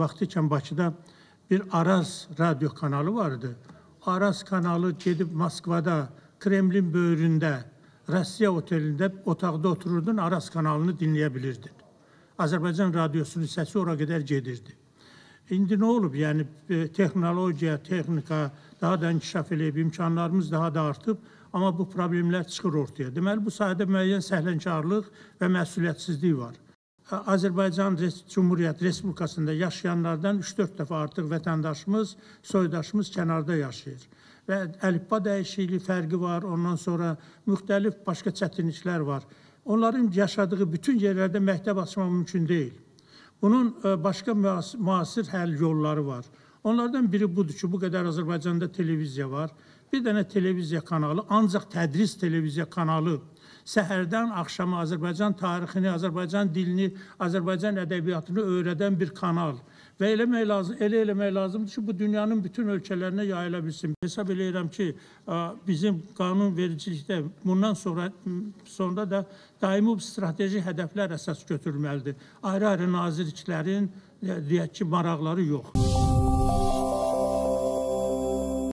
Vaxtı ikən Bakıda bir Araz radio kanalı vardı. Araz kanalı gedib Moskvada, Kremlin böyründə, Rusiya otelində otaqda otururdun, Araz kanalını dinləyə bilirdin. Azərbaycan radiosunun səsi ora qədər gedirdi. İndi nə olub? Yəni e, texnologiya, texnika daha da inkişaf eləyib, imkanlarımız daha da artıb, amma bu problemlər çıxır ortaya. Deməli bu sahədə müəyyən səhlənkarlıq və məsuliyyətsizlik var. Azərbaycan Cümhuriyyət Respublikasında yaşayanlardan 3-4 dəfə artıq vətəndaşımız, soydaşımız kənarda yaşayır. Və əlifba dəyişikliyi fərqi var, ondan sonra müxtəlif başqa çətinliklər var. Onların yaşadığı bütün yerlərdə məktəb açmaq mümkün deyil. Bunun e, başqa müasir həll yolları var. Onlardan biri budur ki, bu qədər Azərbaycanda televiziya var. Bir dənə televiziya kanalı, ancaq tədris televiziya kanalı səhərdən axşama Azərbaycan tarixini, Azərbaycan dilini, Azərbaycan ədəbiyyatını öyrədən bir kanal və eləmək lazım, elə eləmək lazımdır ki, bu dünyanın bütün ölkələrinə yayıla bilsin. Hesab eləyirəm ki, bizim qanunvericilikdə bundan sonra sonra da daimi strateji hədəflər əsas götürülməlidir. Ayrı-ayrı nazirliklərin e, deyək ki, maraqları yoxdur.